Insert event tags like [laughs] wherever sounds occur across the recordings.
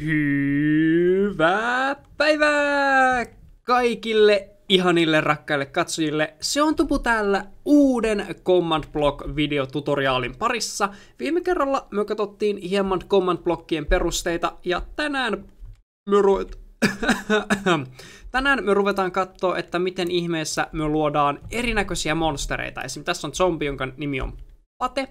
Hyvää päivää kaikille ihanille rakkaille katsojille. Se on Tupu täällä uuden Command Block videotutoriaalin parissa. Viime kerralla me katsottiin hieman Command Blockien perusteita ja tänään me ruvet... [laughs] Tänään me ruvetaan katsoa, että miten ihmeessä me luodaan erinäköisiä monstereita. Esimerkiksi tässä on zombi, jonka nimi on Pate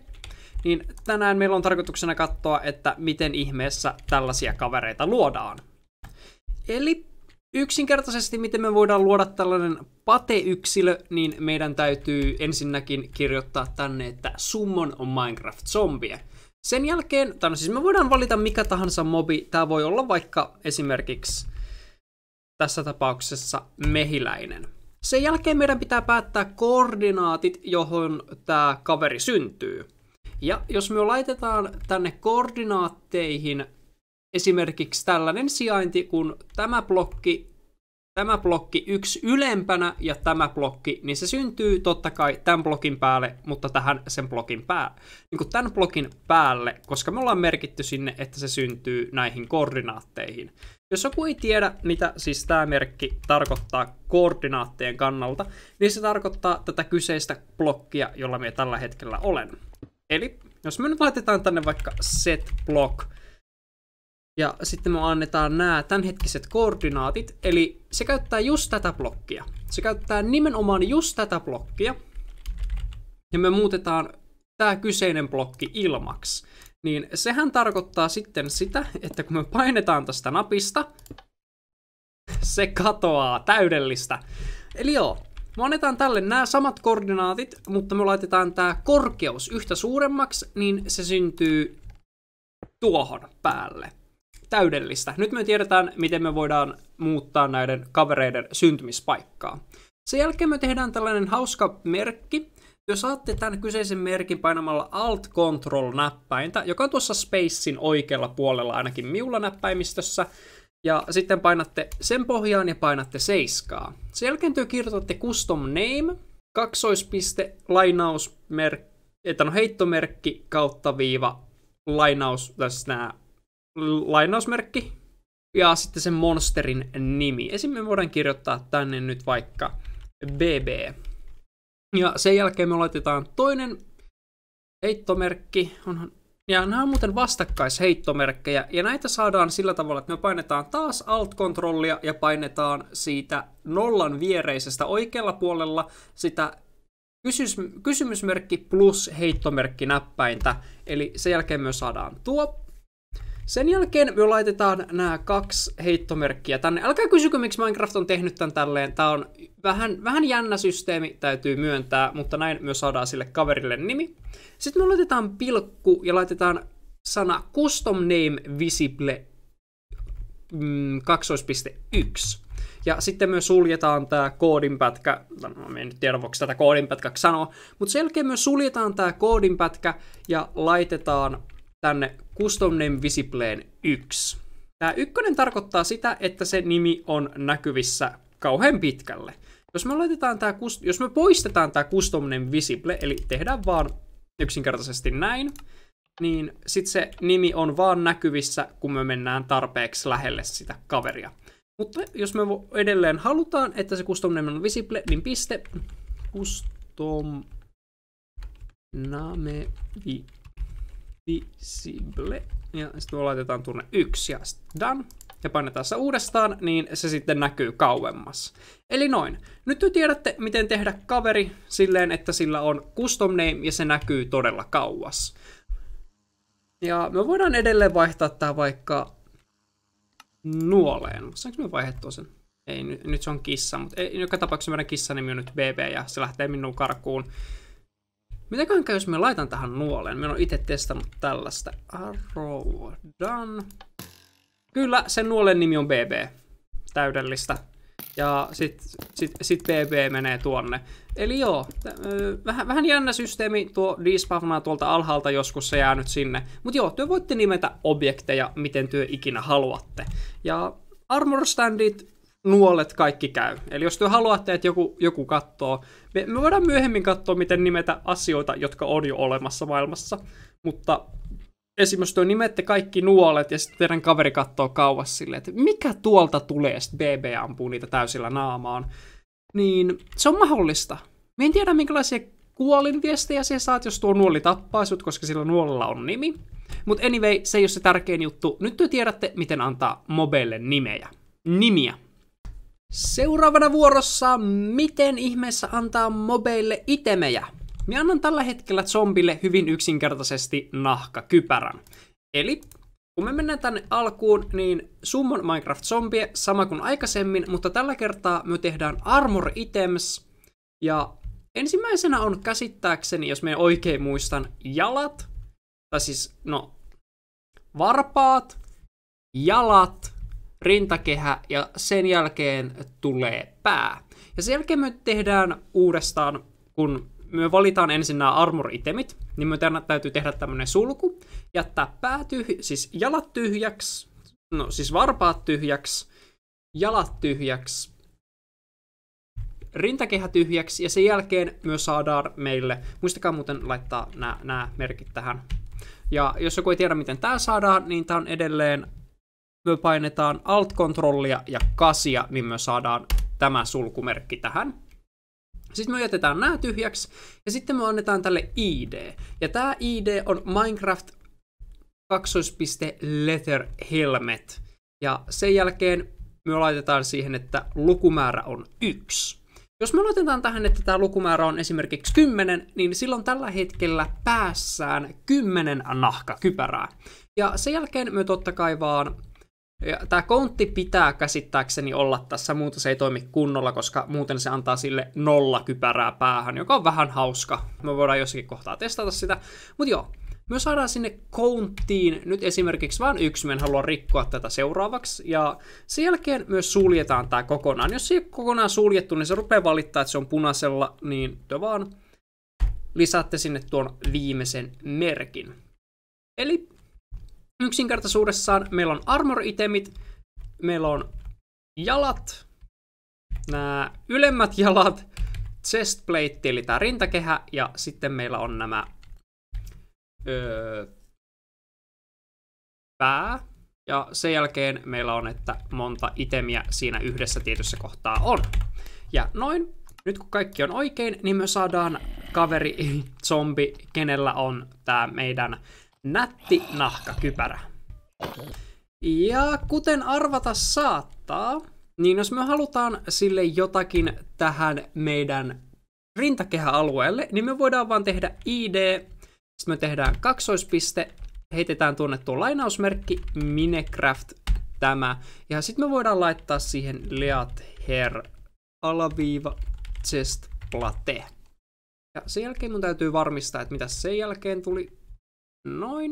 niin tänään meillä on tarkoituksena katsoa, että miten ihmeessä tällaisia kavereita luodaan. Eli yksinkertaisesti, miten me voidaan luoda tällainen pateyksilö, niin meidän täytyy ensinnäkin kirjoittaa tänne, että summon on Minecraft-zombie. Sen jälkeen, tai no siis me voidaan valita mikä tahansa mobi, tämä voi olla vaikka esimerkiksi tässä tapauksessa mehiläinen. Sen jälkeen meidän pitää päättää koordinaatit, johon tämä kaveri syntyy. Ja jos me laitetaan tänne koordinaatteihin esimerkiksi tällainen sijainti, kun tämä blokki, tämä blokki yksi ylempänä ja tämä blokki, niin se syntyy totta kai tämän blokin päälle, mutta tähän sen blokin päälle. Niin kuin tämän blokin päälle, koska me ollaan merkitty sinne, että se syntyy näihin koordinaatteihin. Jos joku ei tiedä, mitä siis tämä merkki tarkoittaa koordinaattien kannalta, niin se tarkoittaa tätä kyseistä blokkia, jolla me tällä hetkellä olen. Eli jos me nyt laitetaan tänne vaikka set block, ja sitten me annetaan nämä tämänhetkiset koordinaatit, eli se käyttää just tätä blokkia. Se käyttää nimenomaan just tätä blokkia, ja me muutetaan tämä kyseinen blokki ilmaksi. Niin sehän tarkoittaa sitten sitä, että kun me painetaan tästä napista, se katoaa täydellistä. Eli joo, me annetaan tälle nämä samat koordinaatit, mutta me laitetaan tämä korkeus yhtä suuremmaksi, niin se syntyy tuohon päälle. Täydellistä. Nyt me tiedetään, miten me voidaan muuttaa näiden kavereiden syntymispaikkaa. Sen jälkeen me tehdään tällainen hauska merkki. Jos saatte tämän kyseisen merkin painamalla Alt-Control-näppäintä, joka on tuossa Spacein oikealla puolella ainakin miulla näppäimistössä, ja sitten painatte sen pohjaan ja painatte seiskaa. Sen jälkeen te kirjoitatte custom name, kaksoispiste, lainausmerkki, että no heittomerkki kautta viiva, lainaus, tässä nämä, lainausmerkki, ja sitten sen monsterin nimi. Esimerkiksi me voidaan kirjoittaa tänne nyt vaikka BB. Ja sen jälkeen me laitetaan toinen heittomerkki, onhan ja nämä on muuten vastakkaisheittomerkkejä, ja näitä saadaan sillä tavalla, että me painetaan taas Alt-kontrollia ja painetaan siitä nollan viereisestä oikealla puolella sitä kysymys- kysymysmerkki plus heittomerkki näppäintä. Eli sen jälkeen myös saadaan tuo, sen jälkeen me laitetaan nämä kaksi heittomerkkiä tänne. Älkää kysykö, miksi Minecraft on tehnyt tämän tälleen. Tämä on vähän, vähän jännä systeemi, täytyy myöntää, mutta näin myös saadaan sille kaverille nimi. Sitten me laitetaan pilkku ja laitetaan sana custom name visible mm, 2.1. Ja sitten me suljetaan tämä koodinpätkä, no en nyt tiedä voiko tätä koodinpätkäksi sanoa, mutta sen jälkeen me suljetaan tämä koodinpätkä ja laitetaan tänne Custom Name Visibleen 1. Tämä ykkönen tarkoittaa sitä, että se nimi on näkyvissä kauhean pitkälle. Jos me, laitetaan tämä, jos me poistetaan tämä Custom Name Visible, eli tehdään vaan yksinkertaisesti näin, niin sitten se nimi on vaan näkyvissä, kun me mennään tarpeeksi lähelle sitä kaveria. Mutta jos me edelleen halutaan, että se custom name on visible, niin piste custom name Visible. Ja sitten laitetaan tuonne yksi ja done. Ja painetaan se uudestaan, niin se sitten näkyy kauemmas. Eli noin. Nyt te tiedätte, miten tehdä kaveri silleen, että sillä on custom name ja se näkyy todella kauas. Ja me voidaan edelleen vaihtaa tää vaikka nuoleen. Saanko me vaihdettua sen? Ei, nyt, nyt se on kissa, mutta ei, joka tapauksessa meidän kissanimi on nyt BB ja se lähtee minun karkuun. Mitäköhän käy, jos me laitan tähän nuoleen? Mä en itse testannut tällaista. Arrow done. Kyllä, sen nuolen nimi on BB. Täydellistä. Ja sit, sit, sit BB menee tuonne. Eli joo, vähän, vähän jännä systeemi, tuo despawnaa tuolta alhaalta joskus se jää nyt sinne. Mut joo, työ voitte nimetä objekteja, miten työ ikinä haluatte. Ja armor standit nuolet kaikki käy. Eli jos te haluatte, että joku, joku katsoo, me, me voidaan myöhemmin katsoa, miten nimetä asioita, jotka on jo olemassa maailmassa, mutta esimerkiksi tuo nimette kaikki nuolet ja sitten teidän kaveri katsoo kauas silleen, että mikä tuolta tulee, sitten BB ampuu niitä täysillä naamaan, niin se on mahdollista. Me en tiedä, minkälaisia kuolinviestejä se saat, jos tuo nuoli tappaa sut, koska sillä nuolella on nimi. Mutta anyway, se ei ole se tärkein juttu. Nyt te tiedätte, miten antaa mobeille nimejä. Nimiä. Seuraavana vuorossa, miten ihmeessä antaa mobeille itemejä? Minä annan tällä hetkellä zombille hyvin yksinkertaisesti nahkakypärän. Eli kun me mennään tänne alkuun, niin summon Minecraft zombie sama kuin aikaisemmin, mutta tällä kertaa me tehdään armor items. Ja ensimmäisenä on käsittääkseni, jos me oikein muistan, jalat, tai siis no, varpaat, jalat, rintakehä ja sen jälkeen tulee pää. Ja sen jälkeen me tehdään uudestaan, kun me valitaan ensin nämä armor-itemit, niin me täytyy tehdä tämmöinen sulku, jättää pää tyhj- siis jalat tyhjäksi, no siis varpaat tyhjäksi, jalat tyhjäksi, rintakehä tyhjäksi ja sen jälkeen myös saadaan meille, muistakaa muuten laittaa nämä merkit tähän. Ja jos joku ei tiedä, miten tämä saadaan, niin tämä on edelleen me painetaan Alt-kontrollia ja kasia, niin me saadaan tämä sulkumerkki tähän. Sitten me jätetään nämä tyhjäksi, ja sitten me annetaan tälle ID. Ja tämä ID on Minecraft 2.letter helmet. Ja sen jälkeen me laitetaan siihen, että lukumäärä on 1. Jos me laitetaan tähän, että tämä lukumäärä on esimerkiksi 10, niin silloin tällä hetkellä päässään 10 nahkakypärää. Ja sen jälkeen me totta kai vaan Tämä kontti pitää käsittääkseni olla tässä, muuten se ei toimi kunnolla, koska muuten se antaa sille nolla kypärää päähän, joka on vähän hauska. Me voidaan jossakin kohtaa testata sitä. Mutta joo, me saadaan sinne konttiin nyt esimerkiksi vain yksi, me en halua rikkoa tätä seuraavaksi, ja sen jälkeen myös suljetaan tämä kokonaan. Jos se ei ole kokonaan suljettu, niin se rupeaa valittaa, että se on punaisella, niin te vaan lisäätte sinne tuon viimeisen merkin. Eli yksinkertaisuudessaan meillä on armor-itemit, meillä on jalat, nämä ylemmät jalat, chestplate eli tämä rintakehä ja sitten meillä on nämä öö, pää. Ja sen jälkeen meillä on, että monta itemiä siinä yhdessä tietyssä kohtaa on. Ja noin, nyt kun kaikki on oikein, niin me saadaan kaveri, [laughs] zombi, kenellä on tämä meidän Nätti nahkakypärä. Ja kuten arvata saattaa, niin jos me halutaan sille jotakin tähän meidän rintakehäalueelle, niin me voidaan vaan tehdä ID, sitten me tehdään kaksoispiste, heitetään tuonne tuo lainausmerkki Minecraft tämä, ja sitten me voidaan laittaa siihen leat her alaviiva chest plate. Ja sen jälkeen mun täytyy varmistaa, että mitä sen jälkeen tuli Noin.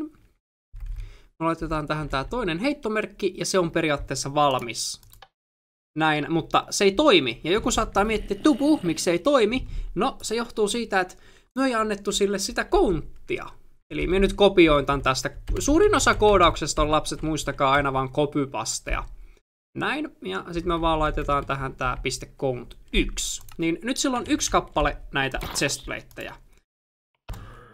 Me laitetaan tähän tämä toinen heittomerkki ja se on periaatteessa valmis. Näin, mutta se ei toimi. Ja joku saattaa miettiä, tupu, miksi se ei toimi? No, se johtuu siitä, että me ei annettu sille sitä konttia. Eli me nyt kopioin tämän tästä. Suurin osa koodauksesta on lapset, muistakaa aina vaan kopypasteja. Näin, ja sitten me vaan laitetaan tähän tämä .count 1. Niin nyt sillä on yksi kappale näitä chestplateja.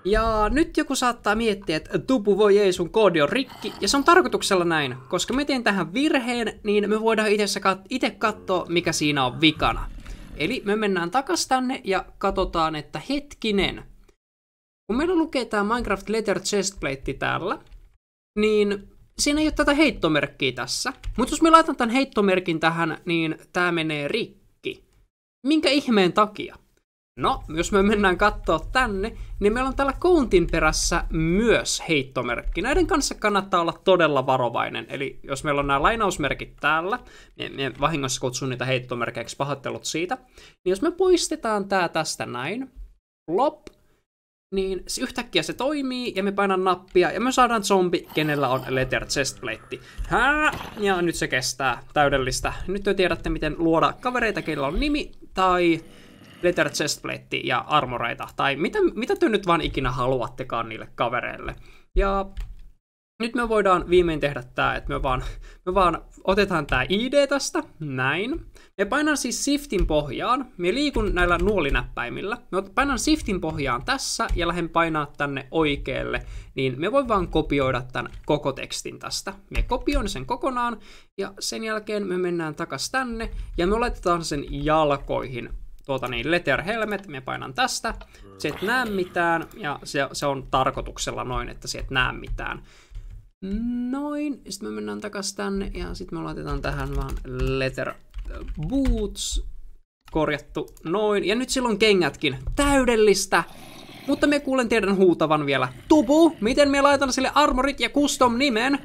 Ja nyt joku saattaa miettiä, että tupu voi ei, sun koodi on rikki, ja se on tarkoituksella näin. Koska mä teen tähän virheen, niin me voidaan itse katsoa, mikä siinä on vikana. Eli me mennään takas tänne ja katsotaan, että hetkinen. Kun meillä lukee tämä Minecraft Letter Chestplate täällä, niin siinä ei ole tätä heittomerkkiä tässä. Mutta jos me laitan tämän heittomerkin tähän, niin tämä menee rikki. Minkä ihmeen takia? No, jos me mennään katsoa tänne, niin meillä on täällä kountin perässä myös heittomerkki. Näiden kanssa kannattaa olla todella varovainen. Eli jos meillä on nämä lainausmerkit täällä, niin vahingossa kutsun niitä heittomerkeiksi, pahoittelut siitä. Niin jos me poistetaan tää tästä näin, lop, niin yhtäkkiä se toimii ja me painan nappia ja me saadaan zombi, kenellä on letter chestplate. Hää? Ja nyt se kestää täydellistä. Nyt te tiedätte, miten luoda kavereita, kenellä on nimi tai leather chestplate ja armoreita, tai mitä, mitä te nyt vaan ikinä haluattekaan niille kavereille. Ja nyt me voidaan viimein tehdä tämä, että me vaan, me vaan otetaan tämä ID tästä, näin. Me painan siis Shiftin pohjaan, me liikun näillä nuolinäppäimillä. Me painan Shiftin pohjaan tässä ja lähden painaa tänne oikealle, niin me voi vaan kopioida tämän koko tekstin tästä. Me kopioin sen kokonaan ja sen jälkeen me mennään takas tänne ja me laitetaan sen jalkoihin tuota niin, Letter Helmet, me painan tästä, se et näe mitään, ja se, se on tarkoituksella noin, että se et näe mitään. Noin, sitten me mennään takaisin tänne, ja sitten me laitetaan tähän vaan Letter äh, Boots, korjattu noin, ja nyt silloin kengätkin, täydellistä, mutta me kuulen tiedän huutavan vielä, Tubu, miten me laitan sille armorit ja custom nimen?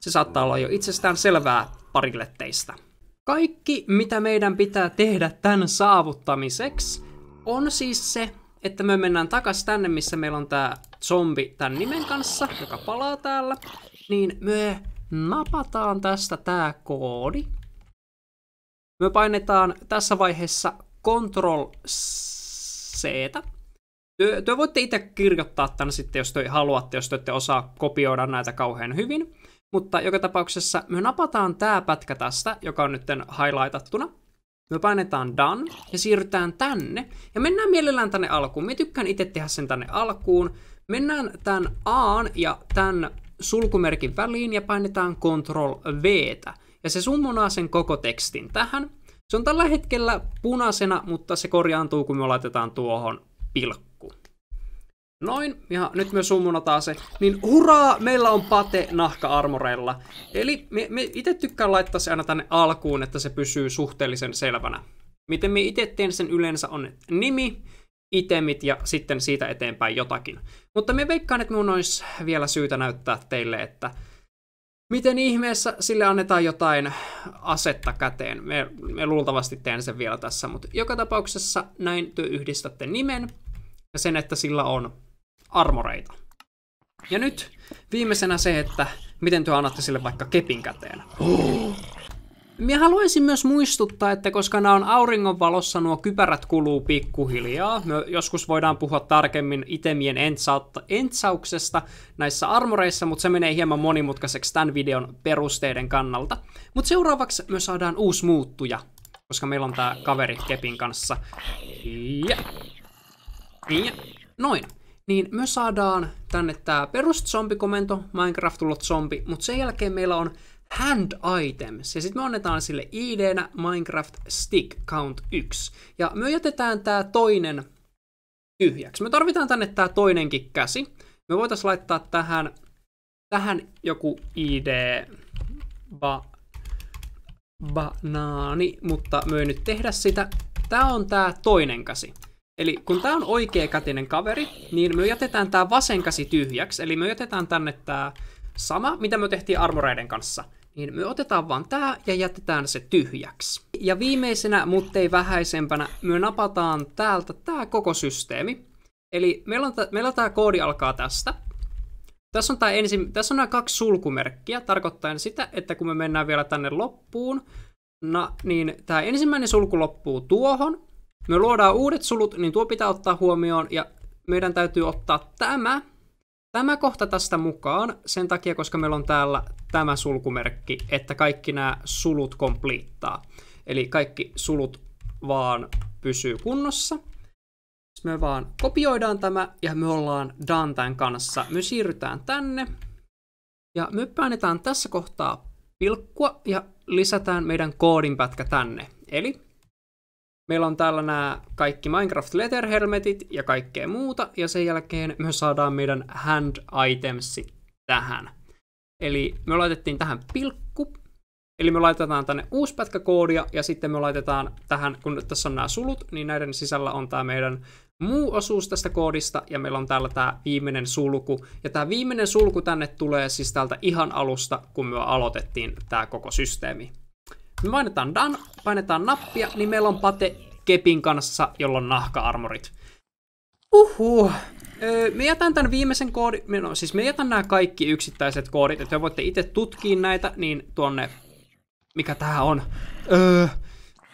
Se saattaa olla jo itsestään selvää parille teistä. Kaikki, mitä meidän pitää tehdä tämän saavuttamiseksi, on siis se, että me mennään takas tänne, missä meillä on tämä zombi tämän nimen kanssa, joka palaa täällä. Niin me napataan tästä tää koodi. Me painetaan tässä vaiheessa Ctrl C. te voitte itse kirjoittaa tämän sitten, jos te haluatte, jos te ette osaa kopioida näitä kauhean hyvin. Mutta joka tapauksessa me napataan tämä pätkä tästä, joka on nyt highlightattuna. Me painetaan done ja siirrytään tänne. Ja mennään mielellään tänne alkuun. Me tykkään itse tehdä sen tänne alkuun. Mennään tämän Aan ja tämän sulkumerkin väliin ja painetaan Ctrl V. Ja se summonaa sen koko tekstin tähän. Se on tällä hetkellä punaisena, mutta se korjaantuu, kun me laitetaan tuohon pilkku. Noin, ja nyt me summunataan se. Niin hurraa, meillä on pate nahka-armoreilla. Eli me, me itse tykkään laittaa se aina tänne alkuun, että se pysyy suhteellisen selvänä. Miten me itse teen sen yleensä on nimi, itemit ja sitten siitä eteenpäin jotakin. Mutta me veikkaan, että minun olisi vielä syytä näyttää teille, että miten ihmeessä sille annetaan jotain asetta käteen. Me, me luultavasti teen sen vielä tässä, mutta joka tapauksessa näin te yhdistätte nimen ja sen, että sillä on armoreita. Ja nyt viimeisenä se, että miten te annatte sille vaikka kepin käteen. Oh. Minä haluaisin myös muistuttaa, että koska nämä on auringonvalossa, nuo kypärät kuluu pikkuhiljaa. Me joskus voidaan puhua tarkemmin itemien entsauksesta näissä armoreissa, mutta se menee hieman monimutkaiseksi tämän videon perusteiden kannalta. Mutta seuraavaksi me saadaan uusi muuttuja, koska meillä on tämä kaveri Kepin kanssa. Ja. Ja. Noin niin me saadaan tänne tämä perus-zombikomento, Minecraft zombi, mutta sen jälkeen meillä on hand items, ja sitten me annetaan sille id Minecraft stick count 1. Ja me jätetään tämä toinen tyhjäksi. Me tarvitaan tänne tämä toinenkin käsi. Me voitaisiin laittaa tähän, tähän joku id ba, banaani, mutta me ei nyt tehdä sitä. Tämä on tämä toinen käsi. Eli kun tämä on oikeakätinen kaveri, niin me jätetään tämä vasen käsi tyhjäksi. Eli me jätetään tänne tämä sama, mitä me tehtiin armoreiden kanssa. Niin me otetaan vaan tämä ja jätetään se tyhjäksi. Ja viimeisenä, mutta ei vähäisempänä, me napataan täältä tämä koko systeemi. Eli meillä, on t- meillä tämä koodi alkaa tästä. Tässä on, tämä ensin, tässä on nämä kaksi sulkumerkkiä, tarkoittaen sitä, että kun me mennään vielä tänne loppuun, na, niin tämä ensimmäinen sulku loppuu tuohon, me luodaan uudet sulut, niin tuo pitää ottaa huomioon ja meidän täytyy ottaa tämä, tämä kohta tästä mukaan sen takia, koska meillä on täällä tämä sulkumerkki, että kaikki nämä sulut kompliittaa. Eli kaikki sulut vaan pysyy kunnossa. Sitten me vaan kopioidaan tämä ja me ollaan done tämän kanssa. Me siirrytään tänne ja me painetaan tässä kohtaa pilkkua ja lisätään meidän koodinpätkä tänne. Eli Meillä on täällä nämä kaikki Minecraft letterhelmetit ja kaikkea muuta, ja sen jälkeen me saadaan meidän hand itemsit tähän. Eli me laitettiin tähän pilkku, eli me laitetaan tänne uusi pätkä koodia, ja sitten me laitetaan tähän, kun tässä on nämä sulut, niin näiden sisällä on tämä meidän muu osuus tästä koodista, ja meillä on täällä tämä viimeinen sulku. Ja tämä viimeinen sulku tänne tulee siis täältä ihan alusta, kun me aloitettiin tämä koko systeemi. Me painetaan dan, painetaan nappia, niin meillä on pate kepin kanssa, jolla on nahka-armorit. Uhu. Öö, me jätän tämän viimeisen koodin, no siis me jätän nämä kaikki yksittäiset koodit, että voitte itse tutkia näitä, niin tuonne, mikä tää on, öö,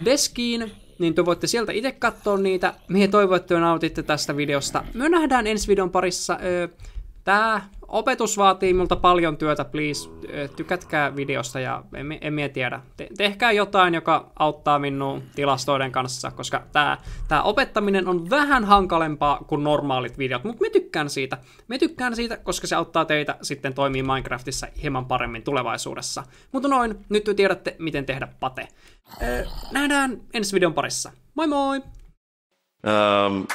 deskiin, niin te voitte sieltä itse katsoa niitä. Mihin toivon, että nautitte tästä videosta. Me nähdään ensi videon parissa. Öö, tää opetus vaatii multa paljon työtä, please. Tykätkää videosta ja en, en mie tiedä. Te, tehkää jotain, joka auttaa minua tilastoiden kanssa, koska tää, tää opettaminen on vähän hankalempaa kuin normaalit videot, mutta me tykkään siitä. Me tykkään siitä, koska se auttaa teitä sitten toimii Minecraftissa hieman paremmin tulevaisuudessa. Mutta noin, nyt te tiedätte, miten tehdä pate. nähdään ensi videon parissa. Moi moi! Um...